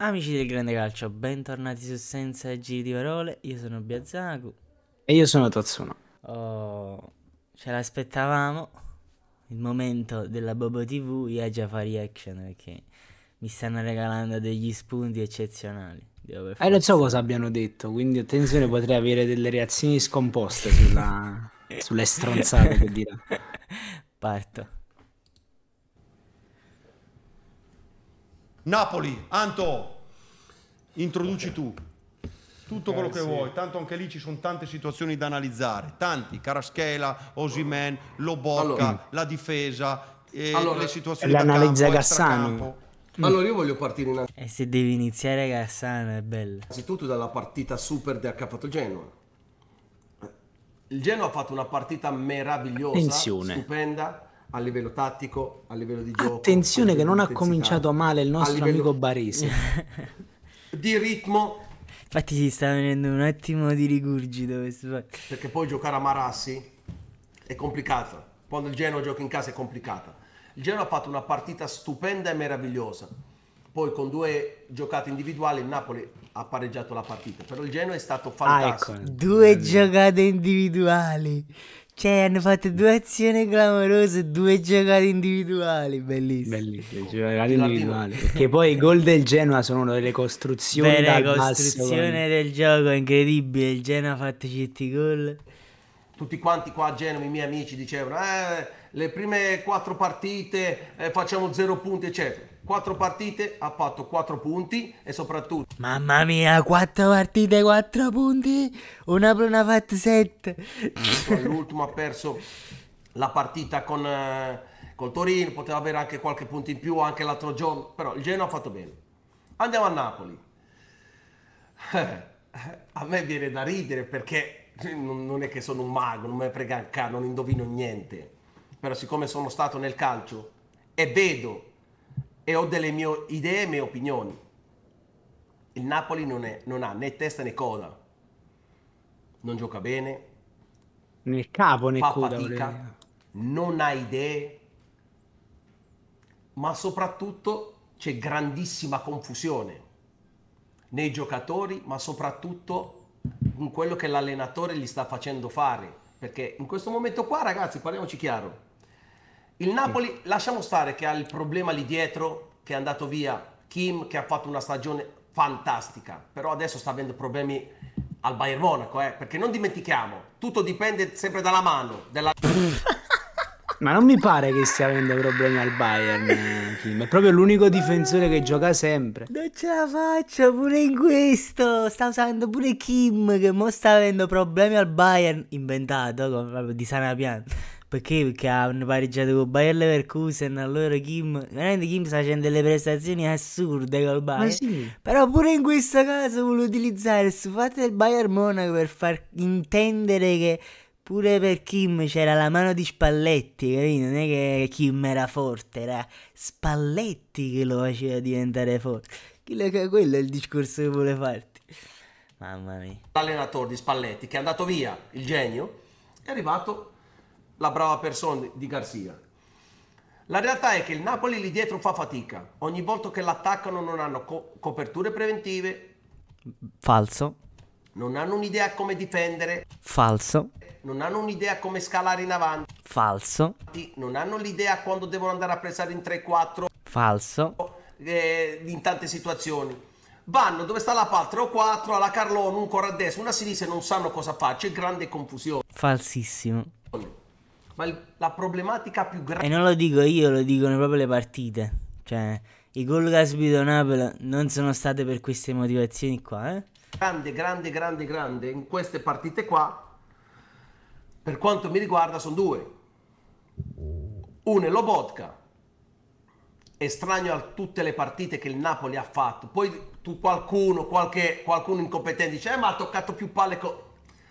Amici del Grande Calcio, bentornati su Senza Giri di Parole, io sono Biazzaku. E io sono Tazzuno. Oh, ce l'aspettavamo, il momento della Bobo TV, io già fa reaction perché mi stanno regalando degli spunti eccezionali. Eh, non so cosa abbiano detto, quindi attenzione, potrei avere delle reazioni scomposte sulla, sulle stronzate che dirà. Parto. Napoli, Anto, introduci tu tutto quello eh, che vuoi. Tanto anche lì ci sono tante situazioni da analizzare. Tanti, Caraschela, Osimen, Lobocca, allora, la difesa, eh, allora, le situazioni l'analizza da campo, Gassano. Mm. Allora io voglio partire una... E eh, se devi iniziare Gassano è bello. Innanzitutto dalla partita super che ha fatto il Genoa. Il Genoa ha fatto una partita meravigliosa, Attenzione. stupenda a livello tattico, a livello di gioco. Attenzione che non ha cominciato male il nostro livello... amico Baresi. di ritmo. Infatti si sta venendo un attimo di rigurgito Perché poi giocare a Marassi è complicato. Quando il Genoa gioca in casa è complicata. Il Genoa ha fatto una partita stupenda e meravigliosa. Poi con due giocate individuali il Napoli ha pareggiato la partita. Però il Genoa è stato fantastico. Ah, ecco. Due giocate individuali. Cioè, hanno fatto due azioni clamorose, due giocate individuali, bellissime. Bellissime, giocate individuali. Perché poi i gol del Genoa sono delle costruzioni Beh, dal costruzione basso, del gioco incredibile, il Genoa ha fatto certi gol tutti quanti qua a Genova, i miei amici dicevano, eh, le prime quattro partite eh, facciamo zero punti, eccetera. Quattro partite, ha fatto quattro punti e soprattutto... Mamma mia, quattro partite, quattro punti, una per una fatta sette. L'ultimo ha perso la partita con... Eh, col Torino, poteva avere anche qualche punto in più anche l'altro giorno, però il Genoa ha fatto bene. Andiamo a Napoli. a me viene da ridere perché cioè, non è che sono un mago, non me frega un cazzo, non indovino niente. Però siccome sono stato nel calcio e vedo e ho delle mie idee e mie opinioni, il Napoli non, è, non ha né testa né coda, non gioca bene, né cavo né fa coda, fatica, non ha idee, ma soprattutto c'è grandissima confusione nei giocatori, ma soprattutto in quello che l'allenatore gli sta facendo fare. Perché in questo momento qua, ragazzi, parliamoci chiaro. Il Napoli, lasciamo stare che ha il problema lì dietro, che è andato via Kim, che ha fatto una stagione fantastica, però adesso sta avendo problemi al Bayern Monaco, eh? perché non dimentichiamo, tutto dipende sempre dalla mano, della... Ma non mi pare che stia avendo problemi al Bayern. Eh, Kim. È proprio l'unico difensore che gioca sempre. Non ce la faccio pure in questo. Sta usando pure Kim che mo sta avendo problemi al Bayern. Inventato proprio di sana pianta. Perché? Perché hanno pareggiato con Bayern Leverkusen. Allora Kim. Veramente Kim sta facendo delle prestazioni assurde col Bayern. Sì. Però pure in questo caso vuole utilizzare il fatto del Bayern Monaco per far intendere che Pure per Kim c'era la mano di Spalletti, capito? Non è che Kim era forte, era Spalletti che lo faceva diventare forte. Quello è il discorso che vuole farti. Mamma mia. L'allenatore di Spalletti che è andato via, il genio, è arrivato la brava persona di Garcia. La realtà è che il Napoli lì dietro fa fatica. Ogni volta che l'attaccano non hanno co- coperture preventive. Falso. Non hanno un'idea come difendere. Falso. Non hanno un'idea come scalare in avanti. Falso. Non hanno l'idea quando devono andare a presare in 3-4. Falso. Eh, in tante situazioni. Vanno dove sta la palla 3 o 4, alla Carlone, un corre a destra, una a sinistra e non sanno cosa fare. C'è grande confusione. Falsissimo. Ma il, la problematica più grande... E non lo dico io, lo dicono proprio le partite. Cioè, i gol che ha subito Napoli non sono state per queste motivazioni qua, eh? grande, grande, grande, grande in queste partite qua, per quanto mi riguarda, sono due. Uno è Lobotka, estraneo a tutte le partite che il Napoli ha fatto. Poi tu qualcuno, qualche, qualcuno incompetente dice, eh, ma ha toccato più palle... Co-".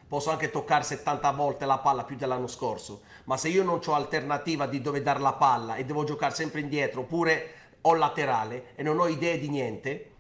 Posso anche toccare 70 volte la palla più dell'anno scorso, ma se io non ho alternativa di dove dare la palla e devo giocare sempre indietro, oppure ho laterale e non ho idee di niente,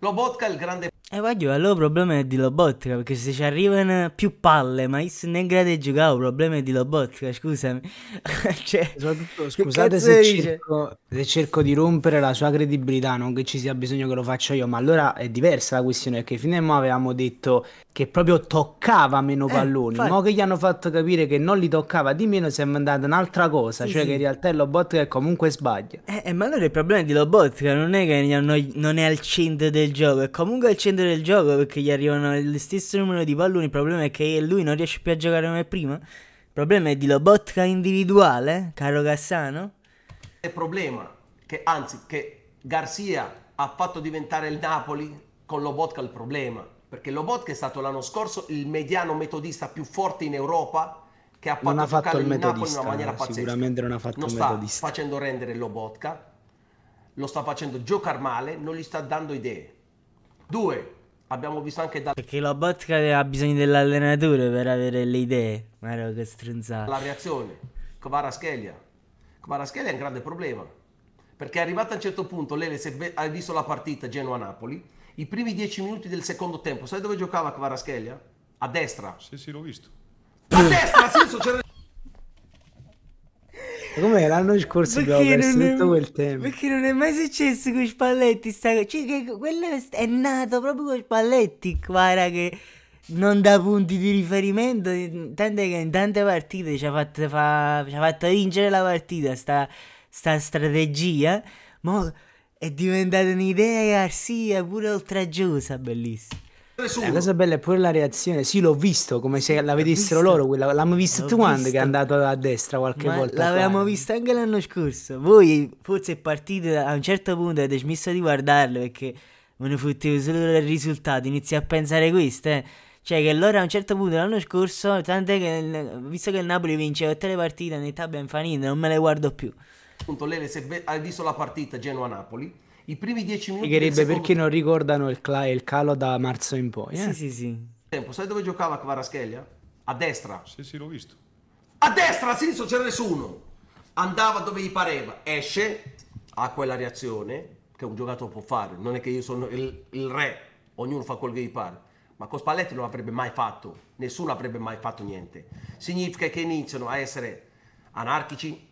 Lobotka è il grande e eh, voglio, allora il problema è di robotica, perché se ci arrivano più palle, ma io sono in grado di giocare, il problema è di robotica, scusami. cioè, Soprattutto, scusate se cerco, se cerco, di rompere la sua credibilità, non che ci sia bisogno che lo faccia io, ma allora è diversa la questione, perché fino a mo avevamo detto che proprio toccava meno eh, palloni, eh, ma che gli hanno fatto capire che non li toccava di meno, si è mandata un'altra cosa, sì, cioè sì. che in realtà il robotica comunque sbaglia. Eh, eh, ma allora il problema è di robotica, non è che non è al centro del gioco, è comunque al centro prendere il gioco perché gli arrivano lo stesso numero di palloni. Il problema è che lui non riesce più a giocare come prima. Il problema è di Lobotka individuale, caro Cassano. Il problema che anzi che Garzia ha fatto diventare il Napoli con Lobotka il problema, perché Lobotka è stato l'anno scorso il mediano metodista più forte in Europa che ha fatto, non ha fatto il Napoli in una maniera eh, pazzesca. Sicuramente non ha fatto non il sta metodista. facendo rendere Lobotka, lo sta facendo giocare male, non gli sta dando idee. Due, abbiamo visto anche da... Perché la Botka ha bisogno dell'allenatore per avere le idee. Ma ero che stronzata. La reazione. Kvaraschelia. Kvaraschelia è un grande problema. Perché è arrivato a un certo punto, Lele, se hai visto la partita Genoa-Napoli, i primi dieci minuti del secondo tempo, sai dove giocava Kvaraschelia? A destra. Sì, sì, l'ho visto. A destra, sì, succede... Come l'anno scorso perché abbiamo perso è, tutto quel tempo. Perché non è mai successo con Spalletti sta Cioè, che quello è nato proprio con Spalletti qua, che non dà punti di riferimento. Tante che in tante partite ci ha fatto, fa, ci ha fatto vincere la partita sta, sta strategia. Ma è diventata un'idea Garcia pure oltraggiosa, bellissima. Eh, la cosa bella è pure la reazione. Sì, l'ho visto come se la vedessero loro. Quella, l'hanno visto tu quando che è andato a destra qualche Ma volta. L'avevamo vista anche l'anno scorso. Voi forse partite a un certo punto avete smesso di guardarlo perché me ne fottevo solo il risultato. Inizi a pensare questo, eh. Cioè che loro a un certo punto l'anno scorso, tant'è che visto che il Napoli vince tutte le partite, in età ben fanite, non me le guardo più. Appunto, Lele, se hai visto la partita Genoa-Napoli, i primi dieci minuti... Spiegherebbe secondo... perché non ricordano il, cla- il, calo da marzo in poi. Eh? Sì, sì, sì. Tempo, sai dove giocava Kvaraschelia? A destra. Sì, sì, l'ho visto. A destra, a sinistra c'era nessuno. Andava dove gli pareva. Esce, ha quella reazione che un giocatore può fare. Non è che io sono il, il re, ognuno fa quel che gli pare ma con Spalletti non l'avrebbe mai fatto, nessuno avrebbe mai fatto niente. Significa che iniziano a essere anarchici,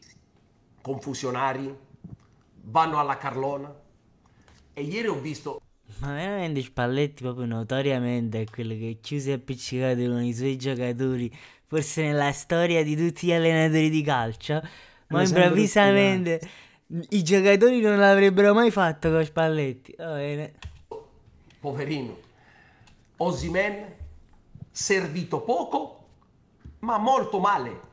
confusionari, vanno alla carlona, e ieri ho visto... Ma veramente Spalletti proprio notoriamente è quello che chiuse e appiccicato con i suoi giocatori, forse nella storia di tutti gli allenatori di calcio, ma improvvisamente i giocatori non l'avrebbero mai fatto con Spalletti. Va bene. Poverino. Osimen servito poco, ma molto male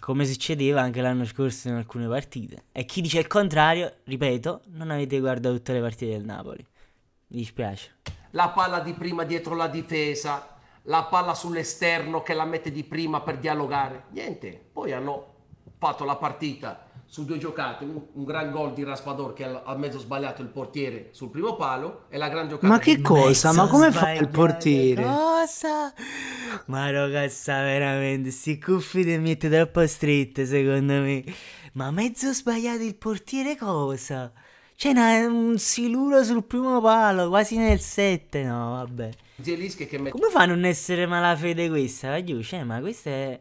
come succedeva anche l'anno scorso in alcune partite. E chi dice il contrario, ripeto, non avete guardato tutte le partite del Napoli. Mi dispiace. La palla di prima dietro la difesa, la palla sull'esterno che la mette di prima per dialogare. Niente, poi hanno fatto la partita su due giocate, un, un gran gol di Raspador che ha, mezzo sbagliato il portiere sul primo palo e la gran giocata. Ma che cosa? Ma come fa il portiere? Cosa? Ma ragazza, veramente, sti cuffi le mette troppo strette secondo me. Ma mezzo sbagliato il portiere cosa? C'è una, un siluro sul primo palo, quasi nel 7, no, vabbè. che mette... Come fa a non essere malafede questa? Va giù, cioè, ma questa è...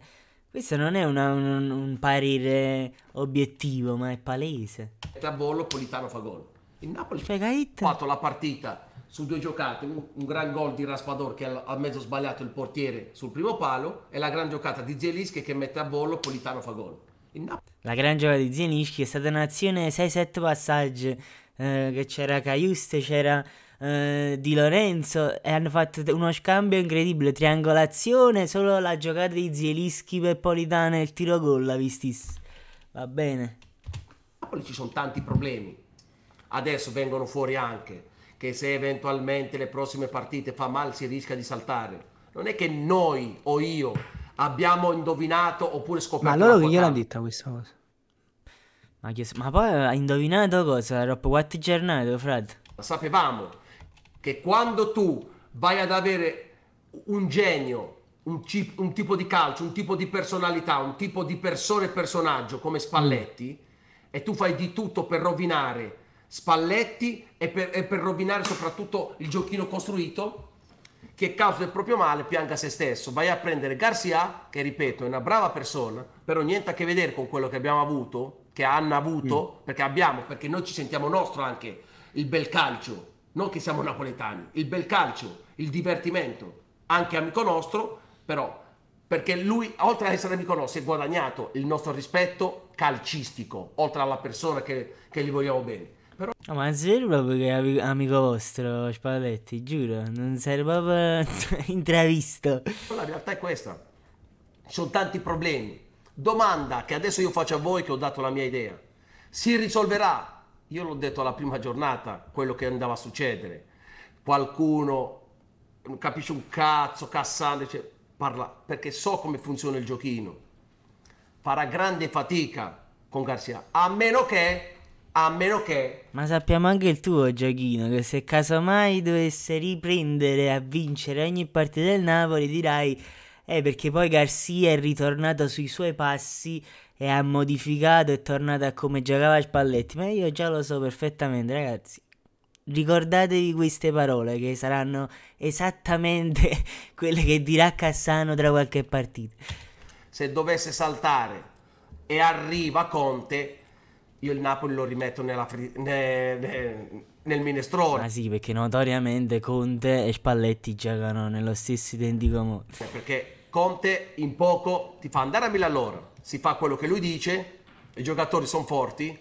Questo non è una, un, un, parere obiettivo, ma è palese. bollo, Politano fa gol. Il Napoli ha fatto la partita su due giocate, un, un gran gol di Raspador che ha, mezzo sbagliato il portiere sul primo palo e la gran giocata di Zielinski che mette a bollo, Politano fa gol. La gran giocata di Zielinski è stata un'azione 6-7 passaggi eh, che c'era Caiuste, c'era eh, di Lorenzo e hanno fatto uno scambio incredibile, triangolazione, solo la giocata di Zielischi per Politano e il tiro gol la vistis. Va bene. Ci sono tanti problemi. Adesso vengono fuori anche che se eventualmente le prossime partite fa male si rischia di saltare. Non è che noi o io abbiamo indovinato oppure scoperto. Ma loro che gliel'hanno detta questa cosa? Ma, chies- ma poi ha indovinato cosa? Dopo quattro giornate, frate. La sapevamo che quando tu vai ad avere un genio, un, chip, un tipo di calcio, un tipo di personalità, un tipo di persona e personaggio come Spalletti, mm. e tu fai di tutto per rovinare Spalletti e per, e per rovinare soprattutto il giochino costruito, che causa del proprio male pianga se stesso. Vai a prendere Garcia, che ripeto è una brava persona, però niente a che vedere con quello che abbiamo avuto, che hanno avuto, mm. perché abbiamo, perché noi ci sentiamo nostro anche il bel calcio, non che siamo napoletani, il bel calcio, il divertimento, anche amico nostro, però perché lui, oltre ad essere amico nostro, si è guadagnato il nostro rispetto calcistico, oltre alla persona che, che gli vogliamo bene. Però... No, ah, ma non sei proprio che è amico vostro, Spalletti, giuro, non sei proprio intravisto. La realtà è questa, ci sono tanti problemi. Domanda che adesso io faccio a voi che ho dato la mia idea. Si risolverà io l'ho detto alla prima giornata quello che andava a succedere. Qualcuno non capisce un cazzo, Cassandra, cioè, parla, perché so come funziona il giochino. Farà grande fatica con Garcia, a meno che a meno che. Ma sappiamo anche il tuo giochino. Che se casomai dovesse riprendere a vincere ogni partita del Napoli, dirai. Eh, perché poi Garcia è ritornato sui suoi passi e ha modificato e tornato a come giocava Spalletti, ma io già lo so perfettamente, ragazzi. Ricordatevi queste parole che saranno esattamente quelle che dirà Cassano tra qualche partita. Se dovesse saltare e arriva Conte, io il Napoli lo rimetto fri- ne- ne- nel minestrone. Ma sì, perché notoriamente Conte e Spalletti giocano nello stesso identico modo. Cioè, perché Conte in poco ti fa andare a mille all'ora si fa quello che lui dice, i giocatori sono forti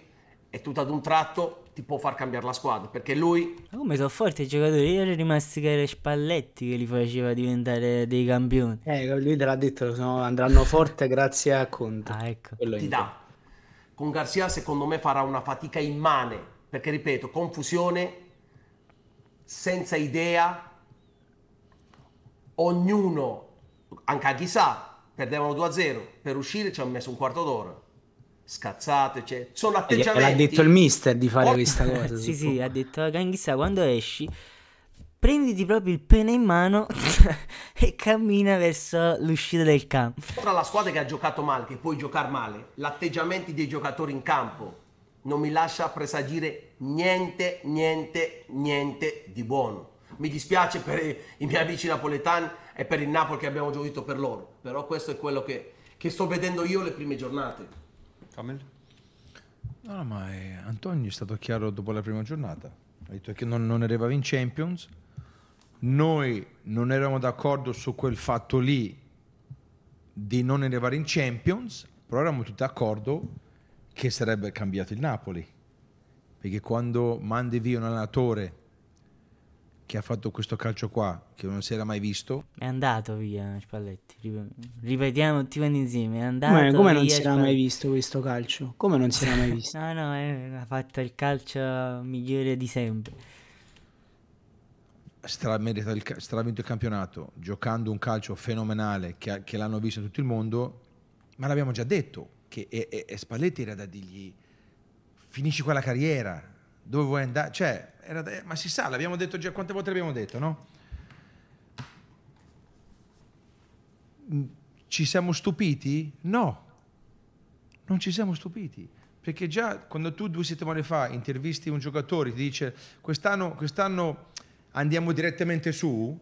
e tutto ad un tratto ti può far cambiare la squadra perché lui... Ma come sono forti i giocatori? Io ero rimasti che era Spalletti che li faceva diventare dei campioni. Eh, lui te l'ha detto, no, andranno forte grazie a Conte. Ah, ecco. Quello ti dà. Con Garcia secondo me farà una fatica immane perché ripeto, confusione, senza idea, ognuno, anche a chissà, perdevano 2-0, per uscire ci hanno messo un quarto d'ora. Scazzate, cioè, sono atteggiamenti. L'ha detto il mister di fare oh, questa cosa. sì, sì, ha detto Ganghissa quando esci prenditi proprio il pene in mano e cammina verso l'uscita del campo. Tra la squadra che ha giocato male, che puoi giocare male, l'atteggiamento dei giocatori in campo non mi lascia presagire niente, niente, niente di buono. Mi dispiace per i miei amici napoletani è per il Napoli che abbiamo giocato per loro. Però questo è quello che, che sto vedendo io le prime giornate. Camel? No, ma è... Eh, Antonio è stato chiaro dopo la prima giornata. Ha detto che non, non arrivava in Champions. Noi non eravamo d'accordo su quel fatto lì di non arrivare in Champions, però eravamo tutti d'accordo che sarebbe cambiato il Napoli. Perché quando mandi via un allenatore che ha fatto questo calcio qua, che non si era mai visto. È andato via Spalletti, ripetiamo, ti vanno insieme, è andato Ma come non si era mai visto questo calcio? Come non si era mai visto? no, no, è, ha fatto il calcio migliore di sempre. Stramerita il, stravinto il campionato, giocando un calcio fenomenale che, che l'hanno visto tutto il mondo, ma l'abbiamo già detto, che e, e, e Spalletti era da dirgli finisci quella carriera, dove vuoi andare? Cioè, era, ma si sa, l'abbiamo detto già, quante volte l'abbiamo detto, no? Mm, ci siamo stupiti? No, non ci siamo stupiti. Perché già quando tu due settimane fa intervisti un giocatore, ti dice quest'anno, quest'anno andiamo direttamente su,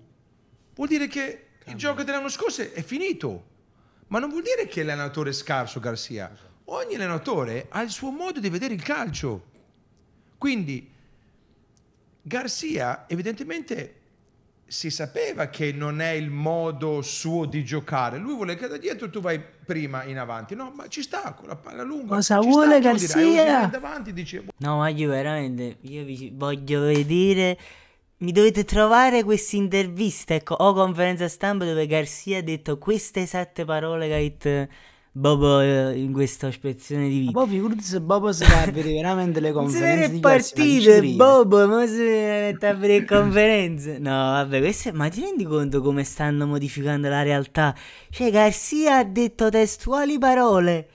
vuol dire che Cambia. il gioco dell'anno scorso è finito. Ma non vuol dire che l'allenatore è scarso Garcia. Ogni allenatore ha il suo modo di vedere il calcio. Quindi Garcia evidentemente si sapeva che non è il modo suo di giocare. Lui vuole che da dietro tu vai prima in avanti. No, ma ci sta con la palla lunga. Cosa ci vuole sta, Garcia? Davanti, dice... Boh". No, ma io veramente io vi voglio vedere. Mi dovete trovare questa intervista ecco, o conferenza stampa dove Garcia ha detto queste sette parole che ha detto... Bobo eh, in questa spezione di vita. Poi figurati se Bobo si va a vedere veramente le conferenze. Se di partite, Bobo, ma si mette a vedere conferenze. No, vabbè, queste, ma ti rendi conto come stanno modificando la realtà? Cioè, Garcia ha detto testuali parole.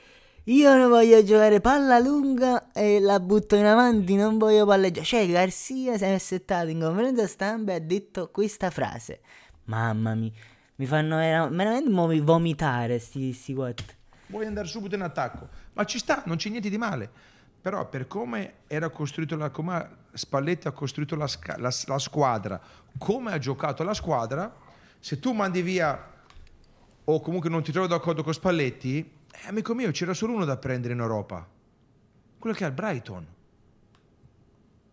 Io non voglio giocare palla lunga e la butto in avanti, non voglio palleggiare. Cioè, Garcia si è assettato in conferenza stampa e ha detto questa frase. Mamma mia, mi fanno veramente vomitare sti, sti quattro vuoi andare subito in attacco. Ma ci sta, non c'è niente di male. Però per come era costruito la, come Spalletti ha costruito la, la, la squadra, come ha giocato la squadra, se tu mandi via o comunque non ti trovi d'accordo con Spalletti, eh, amico mio, c'era solo uno da prendere in Europa, quello che è il Brighton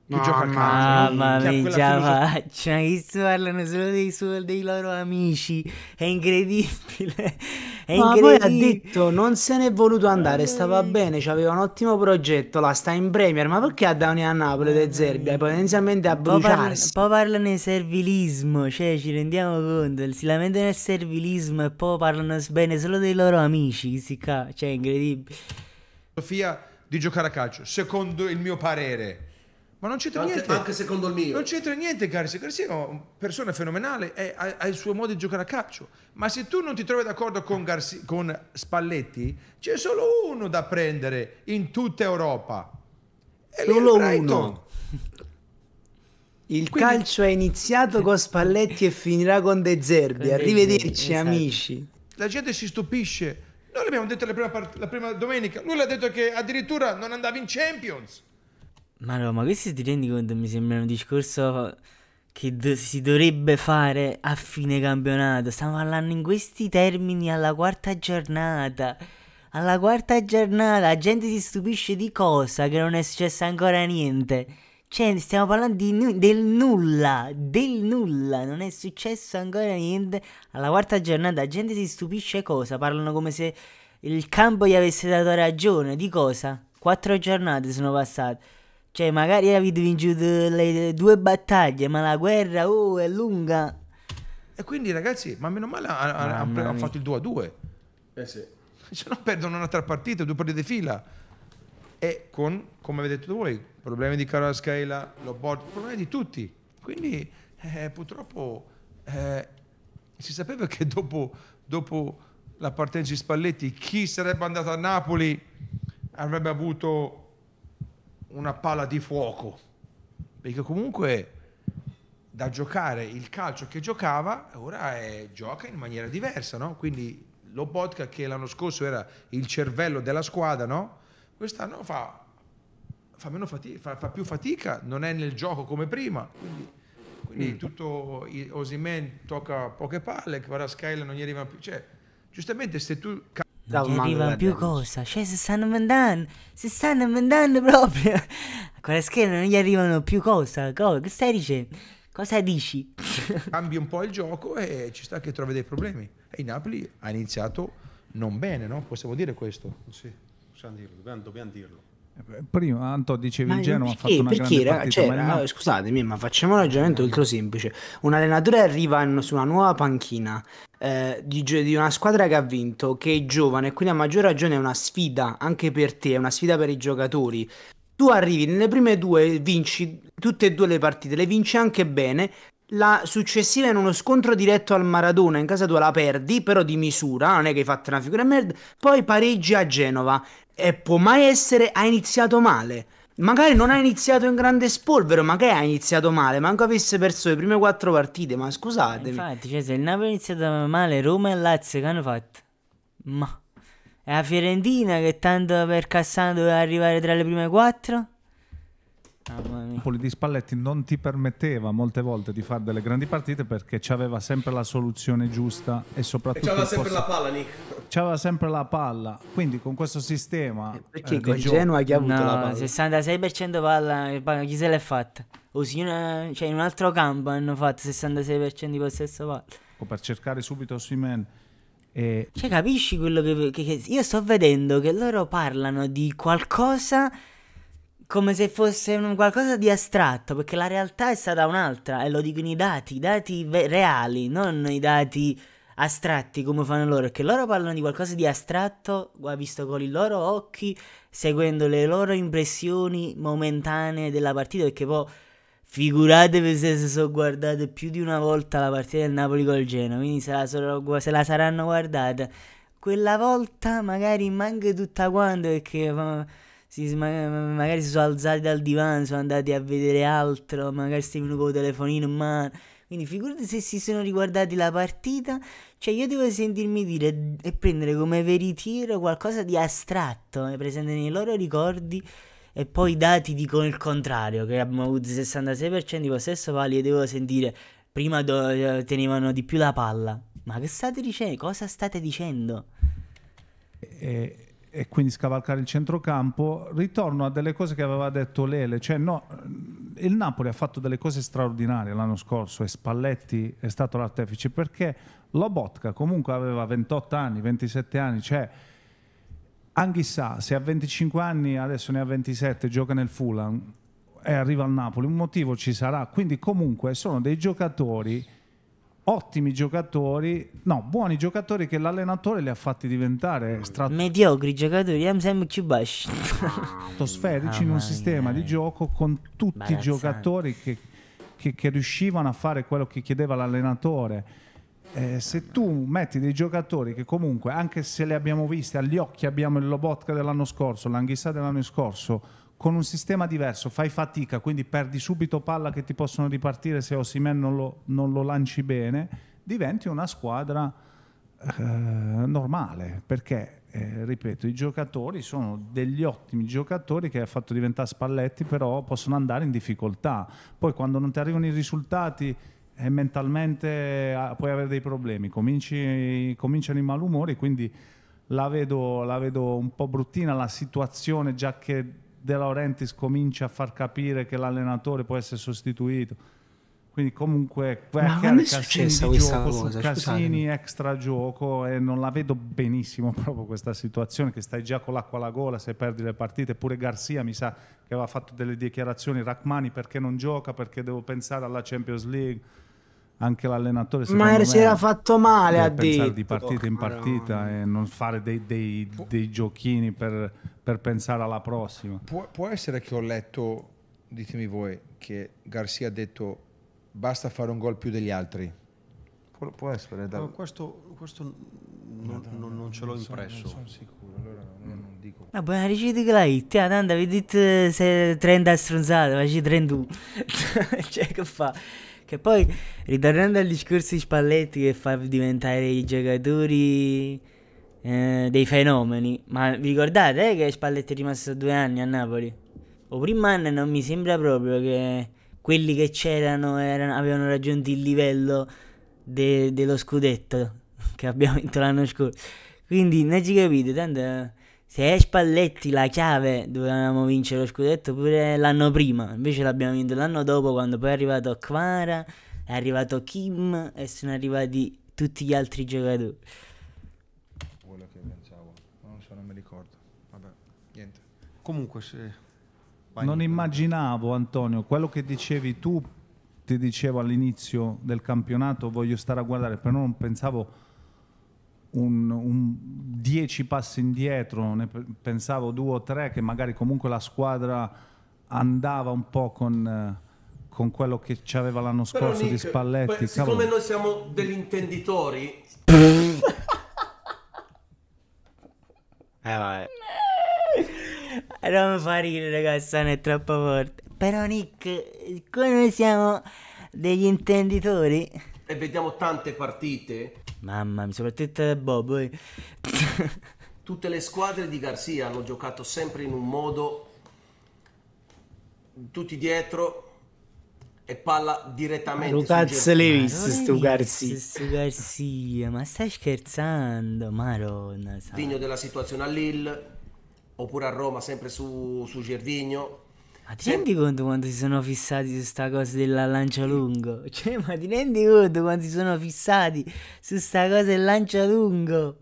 chi no, gioca a calcio? Mamma mia, c'è cioè, visto parlano solo dei, su- dei, loro amici. È incredibile. È Ma incredibile. poi ha detto: non se n'è voluto andare, stava bene, aveva un ottimo progetto. La sta in Premier. Ma perché a Downey a Napoli De Zerbi? Potenzialmente a bruciarsi. Poi parlano di servilismo. Cioè, ci rendiamo conto. Si lamentano del servilismo e poi parlano bene solo dei loro amici. Cioè, è incredibile. Sofia di giocare a calcio, secondo il mio parere ma non c'entra anche, niente. Anche secondo il mio. Non c'entra niente Garcia. Garcia è una persona fenomenale, è, ha, ha, il suo modo di giocare a calcio. Ma se tu non ti trovi d'accordo con, Garcia, con Spalletti, c'è solo uno da prendere in tutta Europa. È solo uno. Il Quindi... calcio è iniziato con Spalletti e finirà con De Zerbi. Arrivederci esatto. amici. La gente si stupisce. Noi l'abbiamo detto la prima, part- la prima domenica. Lui l'ha detto che addirittura non andava in Champions. Ma no, ma questi ti rendi conto mi sembra un discorso che do- si dovrebbe fare a fine campionato. Stiamo parlando in questi termini alla quarta giornata. Alla quarta giornata la gente si stupisce di cosa? Che non è successo ancora niente. Cioè, stiamo parlando nu- del nulla, del nulla, non è successo ancora niente. Alla quarta giornata la gente si stupisce cosa? Parlano come se il campo gli avesse dato ragione. Di cosa? Quattro giornate sono passate. Cioè, magari avete vinto le due battaglie, ma la guerra oh, è lunga. E quindi, ragazzi, ma meno male hanno ha, ha fatto il 2 a 2. Eh sì. Se no, perdono un'altra partita, due partite di fila. E con, come avete detto voi, problemi di Carascaela, Lobot, problemi di tutti. Quindi, eh, purtroppo, eh, si sapeva che dopo, dopo la partenza di Spalletti, chi sarebbe andato a Napoli avrebbe avuto una palla di fuoco, perché comunque da giocare il calcio che giocava, ora è, gioca in maniera diversa, no? Quindi Lobotka che l'anno scorso era il cervello della squadra, no? Quest'anno fa, fa, fatica, fa, fa, più fatica, non è nel gioco come prima. Quindi, quindi mm. tutto Osimen tocca poche palle, Kvaraskelia non gli arriva più. Cioè, giustamente se tu... Non non arriva più cosa, cioè si stanno mandando, si stanno mandando proprio. A quella schiena non gli arrivano più cosa, che stai dicendo? Cosa dici? Cambi un po' il gioco e ci sta che trovi dei problemi. E il Napoli ha iniziato non bene, no? Possiamo dire questo? Sì, possiamo dirlo, dobbiamo, dobbiamo dirlo. Eh, prima Anto dicevi il Genoa perché, ha fatto una perché, grande cioè, ma... Ah, scusatemi, ma facciamo un ragionamento molto eh, semplice. Un allenatore arriva in, su una nuova panchina, eh, di, di, una squadra che ha vinto, che è giovane, quindi a maggior ragione è una sfida anche per te, è una sfida per i giocatori. Tu arrivi nelle prime due, vinci tutte e due le partite, le vinci anche bene. La successiva in uno scontro diretto al Maradona, in casa tua la perdi, però di misura, non è che hai fatto una figura di merda. Poi pareggi a Genova e può mai essere ha iniziato male magari non ha iniziato in grande spolvero, magari ha iniziato male, manco avesse perso le prime quattro partite, ma scusatemi. Infatti, cioè, se il Napoli è iniziato male, Roma e Lazio che hanno fatto? Ma... E la Fiorentina che tanto per Cassano doveva arrivare tra le prime quattro? Napoli di Spalletti non ti permetteva molte volte di fare delle grandi partite perché ci aveva sempre la soluzione giusta e soprattutto... E c'aveva sempre posto... la palla, Nick c'aveva sempre la palla. Quindi con questo sistema... E eh, eh, perché eh, con Genoa chi ha avuto no, la palla? 66% palla, chi se l'è fatta? O se una, cioè in un altro campo hanno fatto 66% di possesso palla. O per cercare subito Simen. E... Cioè capisci quello che, che, che... Io sto vedendo che loro parlano di qualcosa come se fosse un qualcosa di astratto, perché la realtà è stata un'altra, e lo dicono i dati, i dati ve- reali, non i dati astratti come fanno loro, che loro parlano di qualcosa di astratto, visto con i loro occhi, seguendo le loro impressioni momentanee della partita, perché poi figuratevi se si sono guardate più di una volta la partita del Napoli col Genoa, quindi se la, sono, se la saranno guardate quella volta magari manca tutta quanta perché... Ma, si, magari si sono alzati dal divano, sono andati a vedere altro, magari stai venuto con il telefonino in mano. Quindi figurati se si sono riguardati la partita, cioè io devo sentirmi dire e prendere come veritiero qualcosa di astratto, presente nei loro ricordi e poi i dati dicono il contrario, che abbiamo avuto il 66% di possesso pali e devo sentire prima do- tenevano di più la palla. Ma che state dicendo? Cosa state dicendo? Eh, e quindi scavalcare il centrocampo, ritorno a delle cose che aveva detto Lele, cioè no, il Napoli ha fatto delle cose straordinarie l'anno scorso e Spalletti è stato l'artefice perché Lobotka comunque aveva 28 anni, 27 anni, cioè Anghissà se a 25 anni, adesso ne ha 27, gioca nel Fulham e arriva al Napoli, un motivo ci sarà, quindi comunque sono dei giocatori ottimi giocatori, no, buoni giocatori che l'allenatore li ha fatti diventare strat- mediocri giocatori, siamo sempre più bassi, stratosferici ah, in un sistema di gioco con tutti i giocatori che, che, che, riuscivano a fare quello che chiedeva l'allenatore. Eh, se tu metti dei giocatori che comunque, anche se li abbiamo visti, agli occhi abbiamo il Lobotka dell'anno scorso, l'Anghissà dell'anno scorso, con un sistema diverso fai fatica, quindi perdi subito palla che ti possono ripartire se Osimè non lo, non lo lanci bene, diventi una squadra eh, normale, perché, eh, ripeto, i giocatori sono degli ottimi giocatori che ha fatto diventare Spalletti, però possono andare in difficoltà. Poi quando non ti arrivano i risultati e eh, mentalmente ah, puoi avere dei problemi, Cominci, cominciano i malumori, quindi la vedo, la vedo un po' bruttina la situazione, già che De Laurentiis comincia a far capire che l'allenatore può essere sostituito. Quindi comunque è successa questa gioco, cosa? Casini extra gioco e non la vedo benissimo proprio questa situazione che stai già con l'acqua alla gola se perdi le partite. Pure Garzia mi sa che aveva fatto delle dichiarazioni Rachmani perché non gioca, perché devo pensare alla Champions League. Anche l'allenatore Ma me, si era fatto male a dire di partita in partita oh, e non fare dei, dei, dei giochini per per pensare alla prossima. Pu- può essere che ho letto, ditemi voi, che Garcia ha detto basta fare un gol più degli altri. Pu- può, essere. Da... questo, questo non, Madonna, non, non, ce l'ho non impresso. So, non sono sicuro, allora non, non dico. Ma buona ricetta che l'hai, ti andando, ah, vedete eh, se 30 stronzate, ma ci 31. cioè che fa? Che poi, ritornando al discorso di Spalletti che fa diventare i giocatori eh, dei fenomeni. Ma vi ricordate eh, che Spalletti è rimasto due anni a Napoli? O prima anno non mi sembra proprio che quelli che c'erano erano, avevano raggiunto il livello de, dello scudetto che abbiamo vinto l'anno scorso. Quindi non ci capite, tanto eh, se è Spalletti la chiave dovevamo vincere lo scudetto pure l'anno prima, invece l'abbiamo vinto l'anno dopo quando poi è arrivato Kvara, è arrivato Kim e sono arrivati tutti gli altri giocatori quello che pensavo, non so, non mi ricordo. Vabbè, niente. Comunque, se... non immaginavo, Antonio, quello che dicevi tu, ti dicevo all'inizio del campionato, voglio stare a guardare, però non pensavo un, un dieci passi indietro, ne pensavo due o tre, che magari comunque la squadra andava un po' con... con quello che ci aveva l'anno scorso Nick, di Spalletti. Beh, siccome noi siamo degli intenditori, Eh, vabbè. Eh, non mi fa ridere la è troppo forte. Però Nick, siccome noi siamo degli intenditori... E vediamo tante partite. Mamma mia, soprattutto Bob. Eh. Tutte le squadre di Garzia hanno giocato sempre in un modo... Tutti dietro, e parla direttamente Lucas Levis Stu Garcia. sto Garzia ma stai scherzando Maronna sai. digno della situazione a Lille oppure a Roma sempre su, su Gervigno ma ti rendi conto quando si sono fissati su sta cosa della lancia lungo? Cioè, ma ti rendi conto quando si sono fissati su sta cosa del lancia lungo?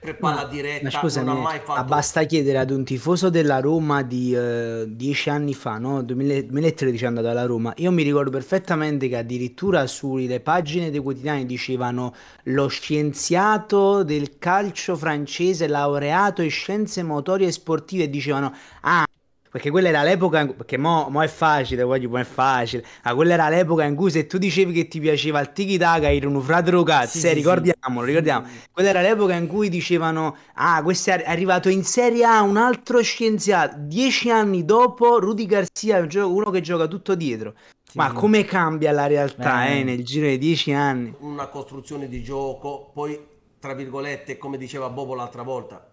per palla diretta. Ma scusa, non mai fatto... Ah, basta chiedere ad un tifoso della Roma di eh, dieci anni fa, no? 2013 è andato alla Roma. Io mi ricordo perfettamente che addirittura sulle pagine dei quotidiani dicevano lo scienziato del calcio francese laureato in scienze motorie e sportive dicevano ah perché quella era l'epoca, in... perché mo, mo è facile, voglio, mo è facile, ma ah, quella era l'epoca in cui se tu dicevi che ti piaceva il tiki taka era un fratello cazzo, sì, eh, sì, ricordiamolo, sì. ricordiamo. Mm. Quella era l'epoca in cui dicevano, ah, questo è arrivato in Serie A un altro scienziato, dieci anni dopo Rudy Garcia, uno che gioca tutto dietro. Ma come cambia la realtà eh. eh, nel giro di dieci anni? Una costruzione di gioco, poi, tra virgolette, come diceva Bobo l'altra volta,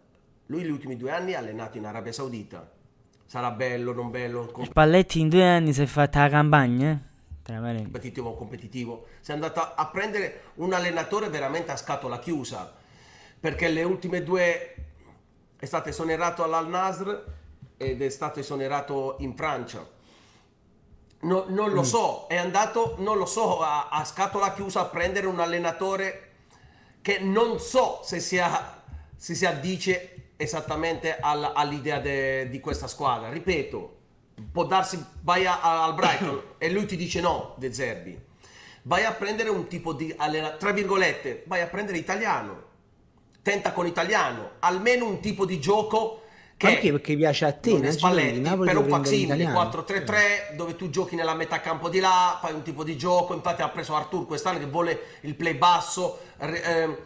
lui gli ultimi due anni ha allenato in Arabia Saudita sarà bello, non bello. Spalletti in due anni si è fatta la campagna. Eh? Competitivo, competitivo. Si è andato a, prendere un allenatore veramente a scatola chiusa. Perché le ultime due è stato esonerato all'Al Nasr ed è stato esonerato in Francia. No, non lo mm. so, è andato, non lo so, a, a, scatola chiusa a prendere un allenatore che non so se si, addice esattamente al, all'idea de, di questa squadra. Ripeto, può darsi vai a, a, al Brighton e lui ti dice no, De Zerbi. Vai a prendere un tipo di allenatore, tra virgolette, vai a prendere italiano. Tenta con italiano, almeno un tipo di gioco che anche perché piace a te, non Spalletti, per un facsimile 4-3-3 eh. dove tu giochi nella metà campo di là, fai un tipo di gioco, infatti ha preso Artur quest'anno che vuole il play basso, eh,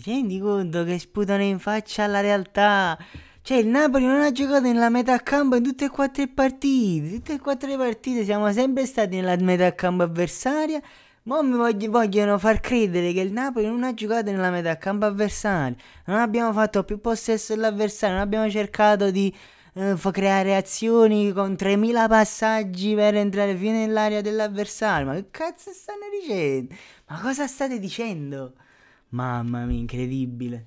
ti rendi conto che sputano in faccia alla realtà? Cioè il Napoli non ha giocato nella metà campo in tutte e quattro le partite, tutte e quattro le partite siamo sempre stati nella metà campo avversaria, ma mi voglio, vogliono far credere che il Napoli non ha giocato nella metà campo avversaria, non abbiamo fatto più possesso dell'avversario, non abbiamo cercato di eh, creare azioni con 3000 passaggi per entrare fino nell'area dell'avversario, ma che cazzo stanno dicendo? Ma cosa state dicendo? Mamma mia, incredibile.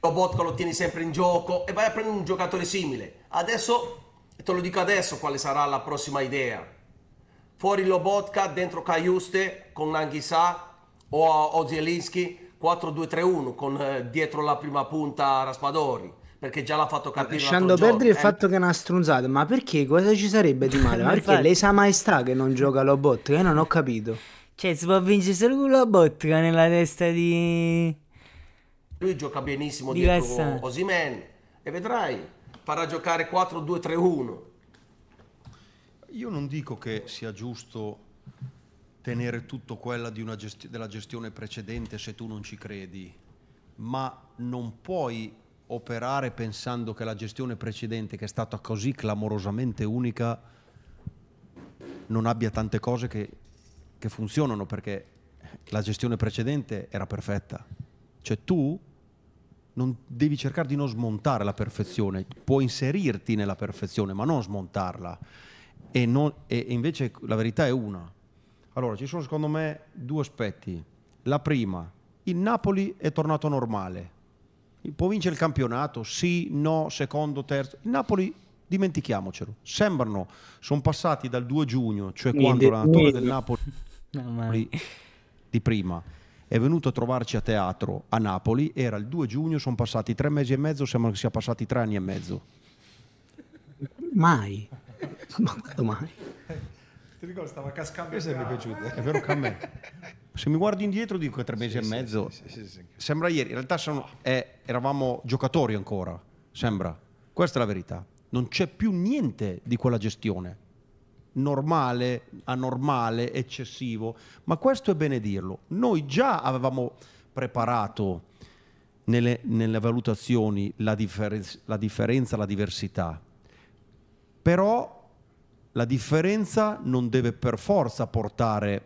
Robotco lo tieni sempre in gioco e vai a prendere un giocatore simile. Adesso, te lo dico adesso quale sarà la prossima idea. Fuori Lobotka, dentro Caiuste con Anghissà o, o Zielinski 4-2-3-1 con eh, dietro la prima punta Raspadori perché già l'ha fatto capire lasciando perdere il eh. fatto che è una stronzata ma perché cosa ci sarebbe di male ma perché lei sa maestra che non gioca Lobot io non ho capito cioè, si può vincere solo con la bottica nella testa di. Lui gioca benissimo di dietro Cassano. Osimen e vedrai, farà giocare 4-2-3-1. Io non dico che sia giusto tenere tutto quella gesti- della gestione precedente se tu non ci credi, ma non puoi operare pensando che la gestione precedente, che è stata così clamorosamente unica, non abbia tante cose che che funzionano perché la gestione precedente era perfetta. Cioè tu non devi cercare di non smontare la perfezione, puoi inserirti nella perfezione, ma non smontarla. E, non, e, invece la verità è una. Allora, ci sono secondo me due aspetti. La prima, il Napoli è tornato normale. Può vincere il campionato? Sì, no, secondo, terzo. Il Napoli dimentichiamocelo. Sembrano, sono passati dal 2 giugno, cioè quando l'allenatore del Napoli no, di prima è venuto a trovarci a teatro a Napoli, era il 2 giugno, sono passati tre mesi e mezzo, sembra che sia passati tre anni e mezzo. Mai. Ma mai. Ti ricordo, stava cascando e mi è piaciuto. Eh. È vero che a me. Se mi guardo indietro dico tre mesi sì, e sì, mezzo. Sì, sembra ieri, in realtà sono, eh, eravamo giocatori ancora, sembra. Questa è la verità non c'è più niente di quella gestione. Normale, anormale, eccessivo. Ma questo è bene dirlo. Noi già avevamo preparato nelle, nelle valutazioni la, differenza, la differenza, la diversità. Però la differenza non deve per forza portare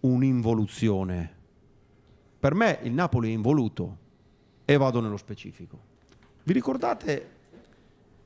un'involuzione. Per me il Napoli è involuto e vado nello specifico. Vi ricordate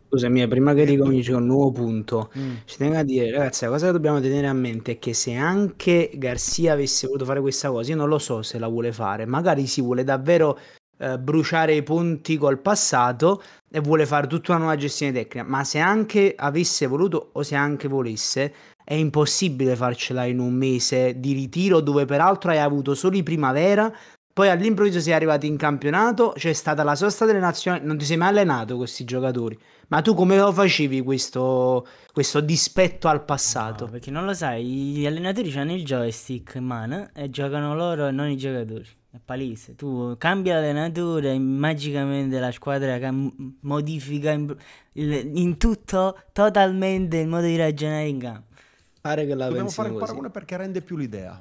Scusami, eh, prima che ricominci eh, con un nuovo punto, mm. ci tengo a dire, ragazzi, la cosa che dobbiamo tenere a mente è che se anche Garcia avesse voluto fare questa cosa, io non lo so se la vuole fare, magari si vuole davvero eh, bruciare i ponti col passato e vuole fare tutta una nuova gestione tecnica, ma se anche avesse voluto o se anche volesse, è impossibile farcela in un mese di ritiro dove peraltro hai avuto solo in primavera poi all'improvviso sei arrivato in campionato, c'è stata la sosta delle nazioni, non ti sei mai allenato questi giocatori. Ma tu come lo facevi questo, questo dispetto al passato? No, perché non lo sai, gli allenatori hanno il joystick in mano e giocano loro e non i giocatori. È palese. Tu cambi l'allenatore e magicamente la squadra cam- modifica in, in, tutto totalmente il modo di ragionare in campo. Pare che la Dobbiamo fare un paragone perché rende più l'idea.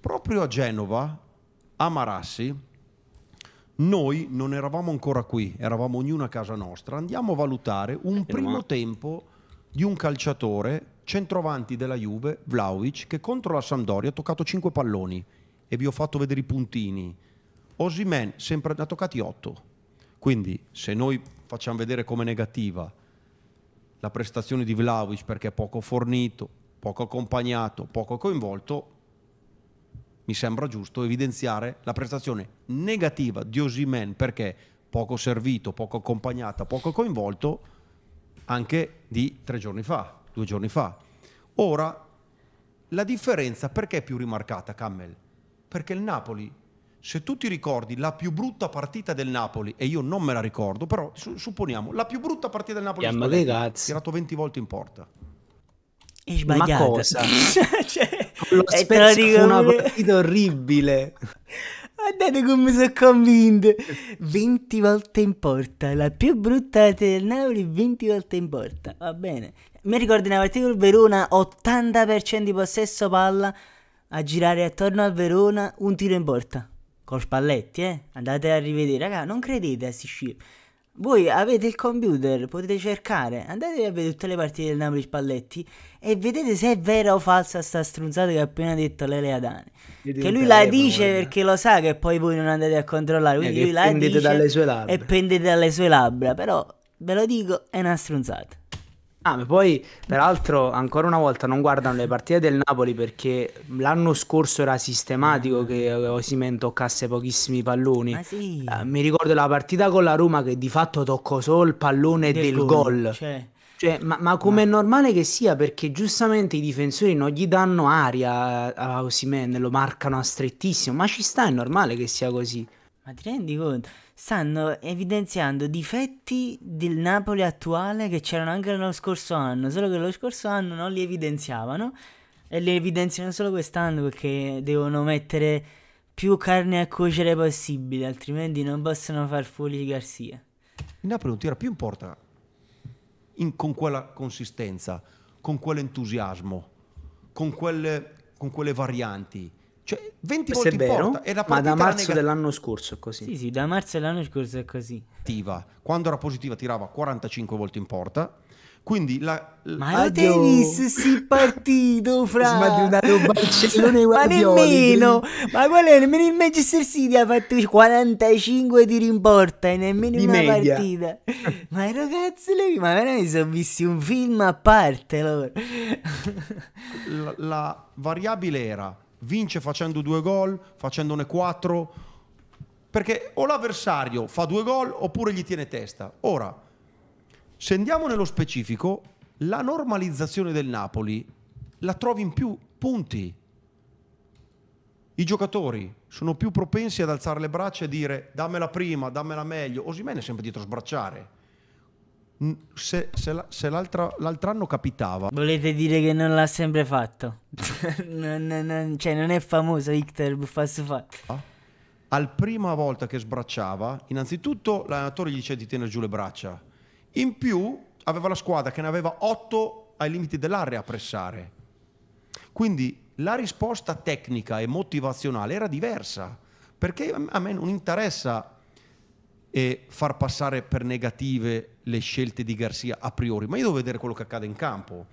Proprio a Genova, a Marassi, noi non eravamo ancora qui, eravamo ognuno a casa nostra. Andiamo a valutare un primo tempo di un calciatore centrovanti della Juve, Vlaovic, che contro la Sampdoria ha toccato 5 palloni e vi ho fatto vedere i puntini. Osimen sempre ne ha toccati 8. Quindi se noi facciamo vedere come negativa la prestazione di Vlaovic perché è poco fornito, poco accompagnato, poco coinvolto, mi sembra giusto evidenziare la prestazione negativa di Osimen perché poco servito, poco accompagnata, poco coinvolto anche di tre giorni fa, due giorni fa. Ora, la differenza perché è più rimarcata, Cammel? Perché il Napoli, se tu ti ricordi la più brutta partita del Napoli, e io non me la ricordo, però su- supponiamo, la più brutta partita del Napoli, ha tirato 20 volte in porta. È sbagliata. Ma cosa? cioè... Con lo e eh, Spezia dico, una partita orribile. Guardate eh, come sono convinto. 20 volte in porta. La più brutta del Napoli 20 volte in porta. Va bene. Mi ricordo una partita col Verona 80% di possesso palla a girare attorno al Verona un tiro in porta. Con Spalletti, eh. Andate a rivedere, raga, non credete a sti scip. Voi avete il computer, potete cercare, andate a vedere tutte le partite del Napoli Spalletti e vedete se è vera o falsa sta stronzata che ha appena detto Lele Adani. Che lui la dice guarda. perché lo sa che poi voi non andate a controllare, eh, quindi lui la dice dalle sue labbra. e pendete dalle sue labbra, però ve lo dico, è una stronzata. Ah, poi, peraltro, ancora una volta non guardano le partite del Napoli perché l'anno scorso era sistematico eh. che Osimen toccasse pochissimi palloni. Ma Sì. Eh, mi ricordo la partita con la Roma che di fatto toccò solo il pallone del, del gol. gol. Cioè... Cioè, ma, ma come è ma... normale che sia, perché giustamente i difensori non gli danno aria a Osimen, lo marcano a strettissimo, ma ci sta, è normale che sia così. Ma ti rendi conto? stanno evidenziando difetti del Napoli attuale che c'erano anche lo scorso anno, solo che lo scorso anno non li evidenziavano e li evidenziano solo quest'anno perché devono mettere più carne a cuocere possibile, altrimenti non possono far fuori Garzia. Il Napoli non tira più in porta in, con quella consistenza, con quell'entusiasmo, con quelle, con quelle varianti cioè, 20 volte è vero, in porta. ma da marzo nega... dell'anno scorso è così. Sì, sì, da marzo dell'anno scorso è così. Quando era positiva tirava 45 volte in porta. Quindi la... Ma lo Davis si partito fra... Ma nemmeno! ma qual è? Nemmeno il Manchester City ha fatto 45 tiri in porta e nemmeno Di una media. partita. ma ragazzi, ma veramente sono visti un film a parte loro. la, la variabile era vince facendo due gol, facendone quattro, perché o l'avversario fa due gol oppure gli tiene testa. Ora, se andiamo nello specifico, la normalizzazione del Napoli la trovi in più punti. I giocatori sono più propensi ad alzare le braccia e dire dammela prima, dammela meglio. Osimene è sempre dietro sbracciare se, se, la, se l'altra, l'altr'anno capitava. Volete dire che non l'ha sempre fatto? non, non, non, cioè, non è famoso Victor Buffasso fatto. Ah? Al prima volta che sbracciava, innanzitutto l'allenatore gli dice di tenere giù le braccia. In più aveva la squadra che ne aveva 8 ai limiti dell'area a pressare. Quindi la risposta tecnica e motivazionale era diversa, perché a me non interessa eh, far passare per negative le scelte di Garcia a priori, ma io devo vedere quello che accade in campo.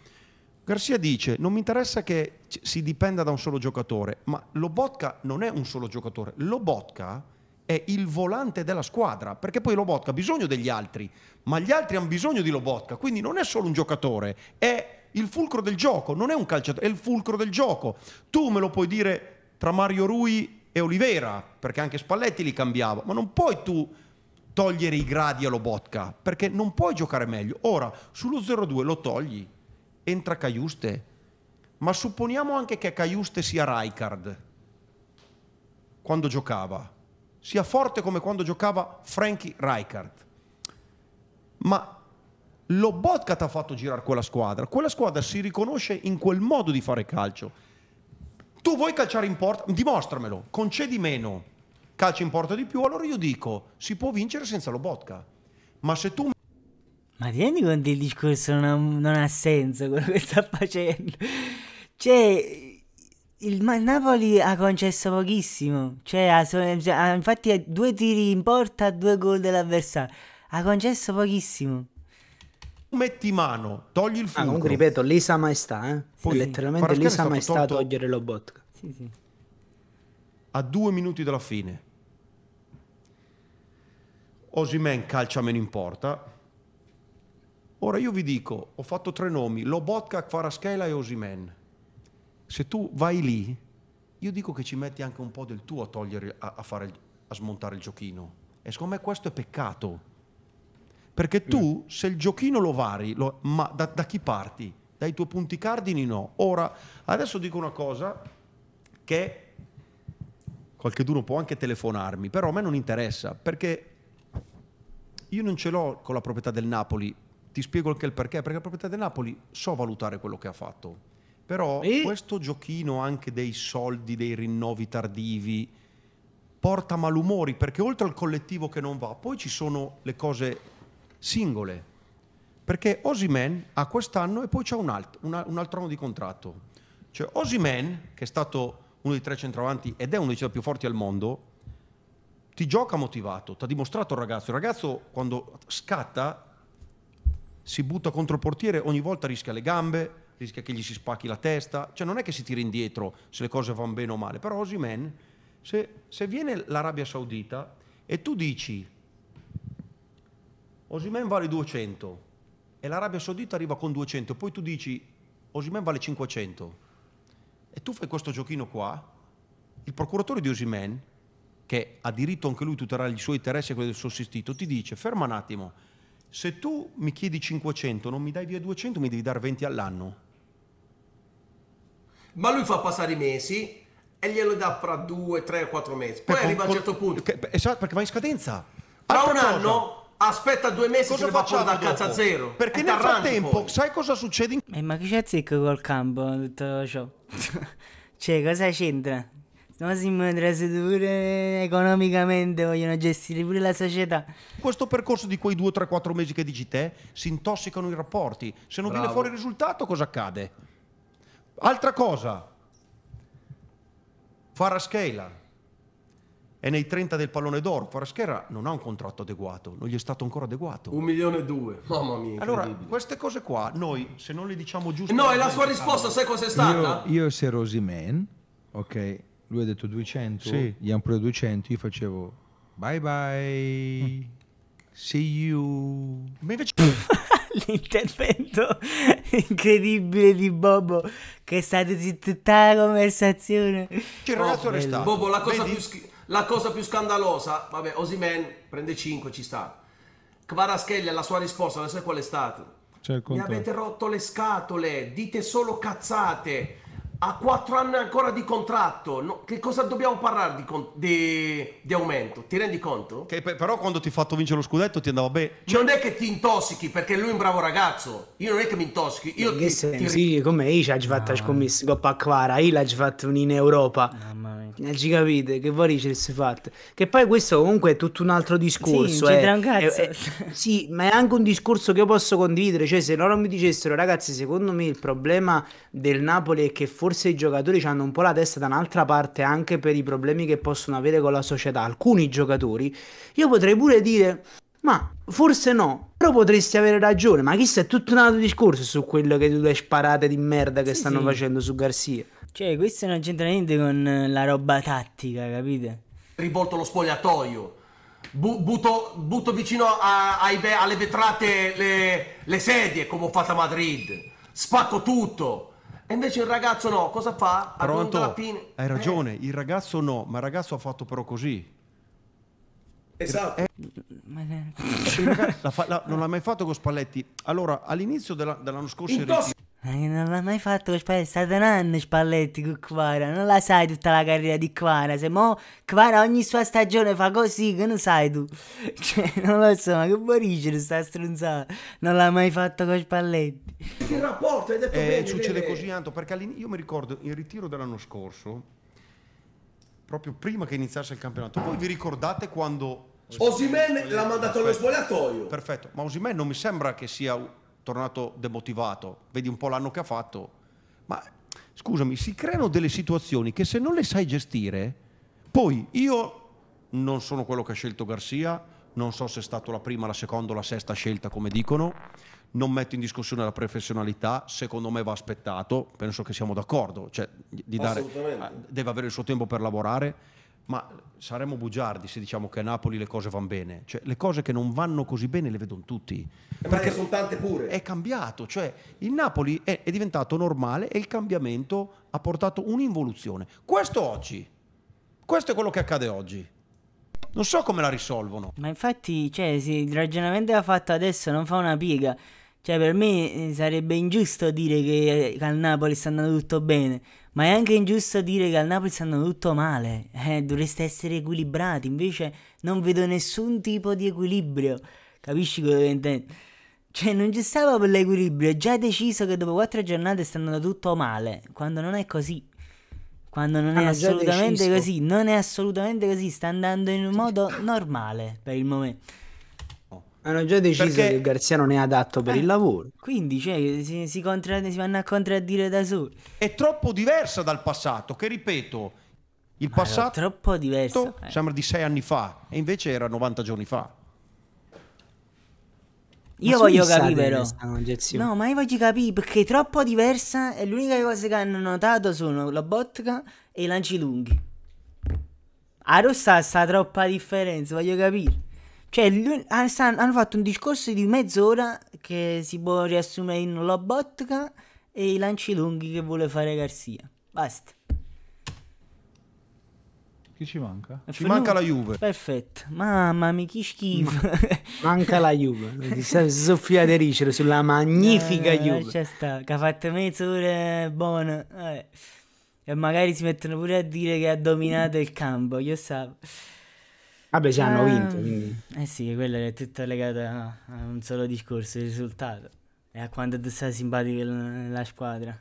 Garcia dice: Non mi interessa che si dipenda da un solo giocatore, ma Lobotka non è un solo giocatore. Lobotka è il volante della squadra, perché poi Lobotka ha bisogno degli altri, ma gli altri hanno bisogno di Lobotka, quindi non è solo un giocatore, è il fulcro del gioco, non è un calciatore, è il fulcro del gioco. Tu me lo puoi dire tra Mario Rui e Olivera, perché anche Spalletti li cambiava, ma non puoi tu togliere i gradi a Lobotka, perché non puoi giocare meglio. Ora, sullo 0-2 lo togli, entra Caiuste, ma supponiamo anche che Caiuste sia Rijkaard quando giocava, sia forte come quando giocava Frankie Rijkaard. Ma Lobotka ti ha fatto girare quella squadra, quella squadra si riconosce in quel modo di fare calcio. Tu vuoi calciare in porta? Dimostramelo, concedi meno calcio importa di più, allora io dico, si può vincere senza Lobotka. Ma se tu... Ma ti rendi conto il discorso non ha, non ha senso quello che sta facendo? Cioè, il Napoli ha concesso pochissimo, cioè, ha, ha, infatti ha due tiri in porta, due gol dell'avversario, ha concesso pochissimo. Metti mano, togli il fuoco. Ah, comunque ripeto, l'Isa Maestà, eh? Poi, letteralmente l'Isa Maestà tolto... togliere lo Sì, sì. A due minuti dalla fine, Osimen calcia meno in porta. Ora io vi dico, ho fatto tre nomi, Lobotka, Kvaraskela e Osimen. Se tu vai lì, io dico che ci metti anche un po' del tuo a, togliere, a, fare, a smontare il giochino. E secondo me questo è peccato. Perché tu, mm. se il giochino lo vari, lo, ma da, da chi parti? Dai tuoi punti cardini no. Ora, adesso dico una cosa che qualcheduno può anche telefonarmi, però a me non interessa, perché io non ce l'ho con la proprietà del Napoli, ti spiego anche il perché, perché la proprietà del Napoli so valutare quello che ha fatto. Però e... questo giochino anche dei soldi, dei rinnovi tardivi, porta malumori, perché oltre al collettivo che non va, poi ci sono le cose singole. Perché Osimen ha quest'anno e poi c'è un, alt- una, un altro anno di contratto. Cioè Osimen, che è stato uno dei tre centravanti ed è uno dei più forti al mondo, ti gioca motivato, ti ha dimostrato il ragazzo. Il ragazzo quando scatta si butta contro il portiere, ogni volta rischia le gambe, rischia che gli si spacchi la testa, cioè non è che si tira indietro se le cose vanno bene o male, però Osimen, se, se viene l'Arabia Saudita e tu dici Osimen vale 200 e l'Arabia Saudita arriva con 200, poi tu dici Osimen vale 500 e tu fai questo giochino qua, il procuratore di Osimen che ha diritto anche lui a tutelare i suoi interessi e quelli del suo assistito, ti dice, ferma un attimo, se tu mi chiedi 500, non mi dai via 200, mi devi dare 20 all'anno. Ma lui fa passare i mesi e glielo dà fra 2, 3, 4 mesi. Poi perché arriva con, a un certo punto. Che, esatto, perché va in scadenza. Tra un cosa. anno aspetta due mesi cosa facciamo da cazza zero perché nel frattempo poi. sai cosa succede in... eh, ma chi c'è zecco col campo tutto ciò cioè cosa c'entra No, Simmandra, se pure economicamente vogliono gestire pure la società. Questo percorso di quei 2-3-4 mesi che dici te, si intossicano i rapporti. Se non Bravo. viene fuori il risultato, cosa accade? Altra cosa, Faraschela è nei 30 del pallone d'oro. Faraschera non ha un contratto adeguato, non gli è stato ancora adeguato. Un milione e due, mamma mia. Allora, queste cose qua, noi se non le diciamo giusto. No, è la sua risposta, sai cos'è stata? Io, io se Rosiman, ok, lui ha detto 200, sì. gli hanno preso 200, io facevo bye bye, mm. see you. Ma invece... L'intervento incredibile di Bobo che è stato tutta la conversazione. C'è cioè, ragazzo oh, Bobo, la cosa, la cosa, più scandalosa, vabbè, Osimen prende 5, ci sta. Kvaraschelli la sua risposta, non so qual è stata. Mi avete rotto le scatole, dite solo cazzate ha 4 anni ancora di contratto. No, che cosa dobbiamo parlare di, di, di, aumento? Ti rendi conto? Che però quando ti ha fatto vincere lo scudetto ti andava bene. Cioè, non è che ti intossichi perché lui è un bravo ragazzo. Io non è che mi intossichi. Io in ti, senso? ti... Sì, come io ci ho fatto la ah. scommessa Coppa Aquara, io l'ho fatto in Europa. Mamma mia. Non eh, ci capite che voi ci si fatto. Che poi questo comunque è tutto un altro discorso. Sì, eh. è, è, eh, eh, sì, ma è anche un discorso che io posso condividere. Cioè, se loro mi dicessero, ragazzi, secondo me il problema del Napoli è che forse forse i giocatori hanno un po' la testa da un'altra parte anche per i problemi che possono avere con la società, alcuni giocatori, io potrei pure dire, ma forse no, però potresti avere ragione, ma chissà è tutto un altro discorso su quello che due sparate di merda che sì, stanno sì. facendo su Garzia. Cioè, questo non c'entra niente con la roba tattica, capite? Rivolto lo spogliatoio. Bu- butto, butto, vicino a, a, alle vetrate le, le sedie come ho fatto a Madrid. Spacco tutto e invece il ragazzo no, cosa fa? Pronto? Alla fine. Hai ragione, eh. il ragazzo no, ma il ragazzo ha fatto però così. Esatto. È... Eh, la fa... la... non l'ha mai fatto con Spalletti. Allora, all'inizio della... dell'anno scorso... Non l'ha mai fatto con Spalletti, è stato un anno Spalletti con Quara, non la sai tutta la carriera di Quara, se mo Quara ogni sua stagione fa così, che non sai tu? Cioè, non lo so, ma che vuoi dire sta stronzata? Non l'ha mai fatto con Spalletti. Il rapporto, hai detto eh, bene, Succede bene. Eh. così tanto, perché io mi ricordo il ritiro dell'anno scorso, proprio prima che iniziasse il campionato. Voi vi ricordate quando... Osimen l'ha mandato allo spogliatoio. Perfetto, ma Osimen non mi sembra che sia tornato demotivato. Vedi un po' l'anno che ha fatto. Ma scusami, si creano delle situazioni che se non le sai gestire, poi io non sono quello che ha scelto Garcia, non so se è stata la prima, la seconda o la sesta scelta come dicono non metto in discussione la professionalità, secondo me va aspettato, penso che siamo d'accordo, cioè, dare, ah, deve avere il suo tempo per lavorare, ma saremmo bugiardi se diciamo che a Napoli le cose vanno bene, cioè, le cose che non vanno così bene le vedono tutti. E eh, perché sono tante pure. È cambiato, cioè il Napoli è, è diventato normale e il cambiamento ha portato un'involuzione. Questo oggi, questo è quello che accade oggi. Non so come la risolvono. Ma infatti, cioè, sì, il ragionamento che ha fatto adesso non fa una piega. Cioè, per me eh, sarebbe ingiusto dire eh, che, al Napoli sta andando tutto bene, ma è anche ingiusto dire che al Napoli sta andando tutto male. Eh, dovreste essere equilibrati, invece non vedo nessun tipo di equilibrio. Capisci quello che intendo? Cioè, non ci stava per l'equilibrio, è già deciso che dopo quattro giornate sta andando tutto male, quando non è così. Quando non ah, è assolutamente così, non è assolutamente così, sta andando in un modo normale per il momento. Hanno già deciso perché... che Garzia non è adatto per eh, il lavoro. Quindi cioè, si, si, contra- si vanno a contraddire da soli. È troppo diversa dal passato, che ripeto, il Ma passato... È troppo diverso. Eh. Sembra di sei anni fa, e invece era 90 giorni fa. Ma io voglio capire però. No, ma io voglio capire perché è troppo diversa e l'unica cosa che hanno notato sono la botca e i lanci lunghi. A rossa sta troppa differenza, voglio capire. Cioè, hanno fatto un discorso di mezz'ora che si può riassumere in Lobotka e i lanci lunghi che vuole fare Garzia. Basta. Chi ci manca? Eh, ci Fru- manca la Juve. Perfetto. Mamma mia, chi schifo. manca la Juve. Ti stai soffiando sulla magnifica no, eh, Juve. C'è sta, che ha fatto mezz'ora buona. Eh. E magari si mettono pure a dire che ha dominato il campo, io sapevo. Vabbè, ci hanno eh, vinto, quindi. Eh sì, quello è tutto legato a un solo discorso, il risultato. E a quanto tu sei simpatico nella squadra.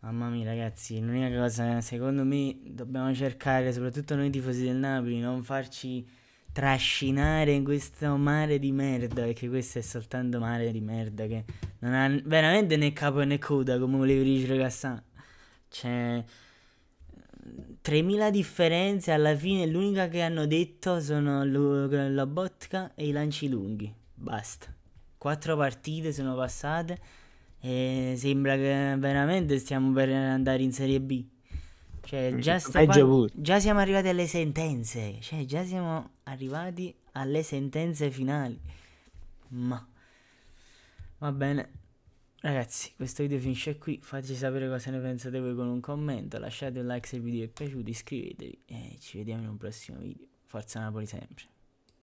Mamma mia, ragazzi, l'unica cosa, secondo me, dobbiamo cercare, soprattutto noi tifosi del Napoli, non farci trascinare in questo mare di merda, perché questo è soltanto mare di merda che non ha veramente né capo né coda, come volevi dire, Cassano. Cioè 3000 differenze, alla fine l'unica che hanno detto sono l- la botca e i lanci lunghi. Basta. Quattro partite sono passate e sembra che veramente stiamo per andare in Serie B. Cioè, già, par- già siamo arrivati alle sentenze. Cioè, già siamo arrivati alle sentenze finali. Ma va bene. Ragazzi, questo video finisce qui, fateci sapere cosa ne pensate voi con un commento, lasciate un like se il video vi è piaciuto, iscrivetevi e ci vediamo in un prossimo video. Forza Napoli sempre!